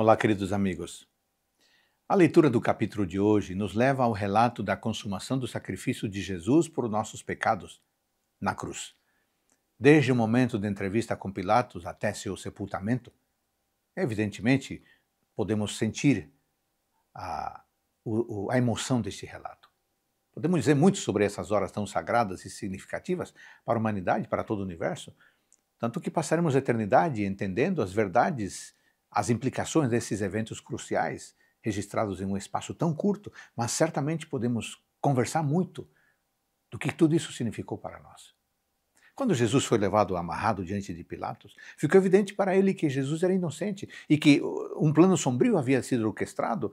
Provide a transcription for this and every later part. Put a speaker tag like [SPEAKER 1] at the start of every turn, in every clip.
[SPEAKER 1] Olá, queridos amigos. A leitura do capítulo de hoje nos leva ao relato da consumação do sacrifício de Jesus por nossos pecados na cruz. Desde o momento da entrevista com Pilatos até seu sepultamento, evidentemente podemos sentir a, a emoção deste relato. Podemos dizer muito sobre essas horas tão sagradas e significativas para a humanidade, para todo o universo, tanto que passaremos a eternidade entendendo as verdades as implicações desses eventos cruciais registrados em um espaço tão curto, mas certamente podemos conversar muito do que tudo isso significou para nós. Quando Jesus foi levado amarrado diante de Pilatos, ficou evidente para ele que Jesus era inocente e que uh, um plano sombrio havia sido orquestrado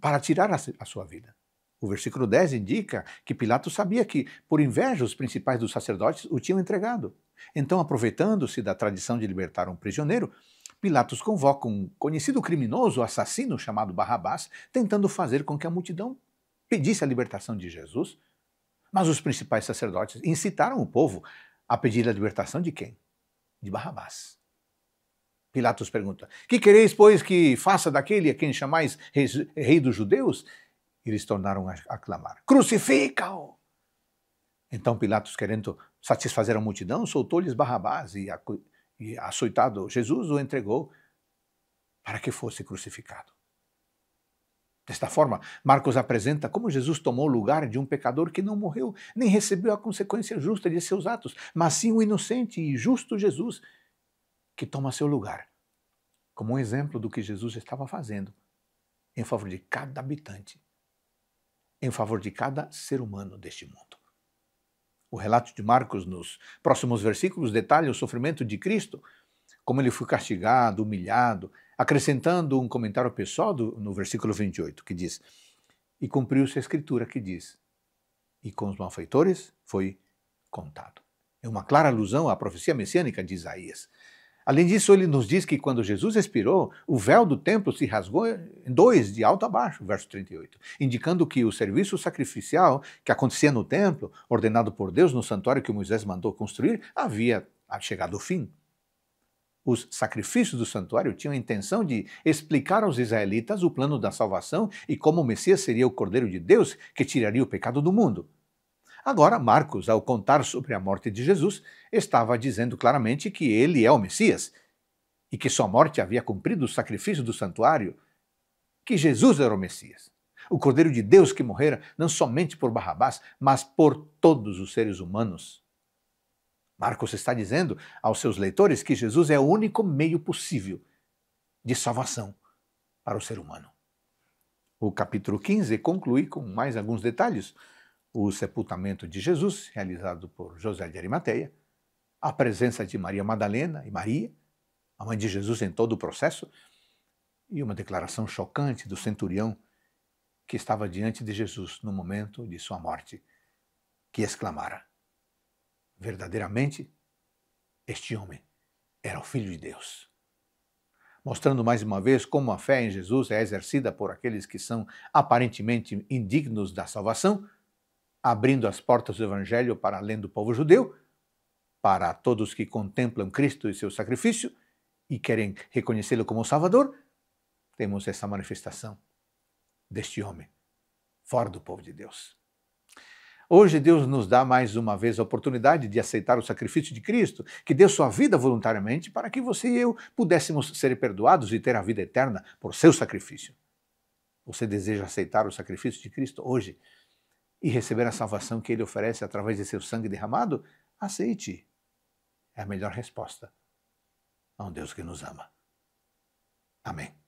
[SPEAKER 1] para tirar a sua vida. O versículo 10 indica que Pilatos sabia que, por inveja, os principais dos sacerdotes o tinham entregado. Então, aproveitando-se da tradição de libertar um prisioneiro, Pilatos convoca um conhecido criminoso assassino chamado Barrabás, tentando fazer com que a multidão pedisse a libertação de Jesus. Mas os principais sacerdotes incitaram o povo a pedir a libertação de quem? De Barrabás. Pilatos pergunta: Que quereis, pois, que faça daquele a quem chamais rei, rei dos judeus? Eles tornaram a, a clamar: Crucifica-o! Então Pilatos, querendo satisfazer a multidão, soltou-lhes Barrabás e e açoitado, Jesus o entregou para que fosse crucificado. Desta forma, Marcos apresenta como Jesus tomou o lugar de um pecador que não morreu, nem recebeu a consequência justa de seus atos, mas sim o inocente e justo Jesus que toma seu lugar, como um exemplo do que Jesus estava fazendo em favor de cada habitante, em favor de cada ser humano deste mundo. O relato de Marcos nos próximos versículos detalha o sofrimento de Cristo, como ele foi castigado, humilhado, acrescentando um comentário pessoal do, no versículo 28, que diz: E cumpriu-se a escritura que diz: E com os malfeitores foi contado. É uma clara alusão à profecia messiânica de Isaías. Além disso, ele nos diz que quando Jesus expirou, o véu do templo se rasgou em dois, de alto a baixo, verso 38, indicando que o serviço sacrificial que acontecia no templo, ordenado por Deus no santuário que Moisés mandou construir, havia chegado ao fim. Os sacrifícios do santuário tinham a intenção de explicar aos israelitas o plano da salvação e como o Messias seria o Cordeiro de Deus que tiraria o pecado do mundo. Agora, Marcos, ao contar sobre a morte de Jesus, estava dizendo claramente que ele é o Messias e que sua morte havia cumprido o sacrifício do santuário, que Jesus era o Messias. O Cordeiro de Deus que morrera não somente por Barrabás, mas por todos os seres humanos. Marcos está dizendo aos seus leitores que Jesus é o único meio possível de salvação para o ser humano. O capítulo 15 conclui com mais alguns detalhes o sepultamento de Jesus, realizado por José de Arimateia, a presença de Maria Madalena e Maria, a mãe de Jesus em todo o processo, e uma declaração chocante do centurião que estava diante de Jesus no momento de sua morte, que exclamara: Verdadeiramente, este homem era o Filho de Deus. Mostrando mais uma vez como a fé em Jesus é exercida por aqueles que são aparentemente indignos da salvação, abrindo as portas do Evangelho para além do povo judeu, para todos que contemplam Cristo e seu sacrifício e querem reconhecê-lo como Salvador, temos essa manifestação deste homem fora do povo de Deus. Hoje Deus nos dá mais uma vez a oportunidade de aceitar o sacrifício de Cristo, que deu sua vida voluntariamente para que você e eu pudéssemos ser perdoados e ter a vida eterna por seu sacrifício. Você deseja aceitar o sacrifício de Cristo hoje? e receber a salvação que ele oferece através de seu sangue derramado, aceite. É a melhor resposta a um Deus que nos ama. Amém.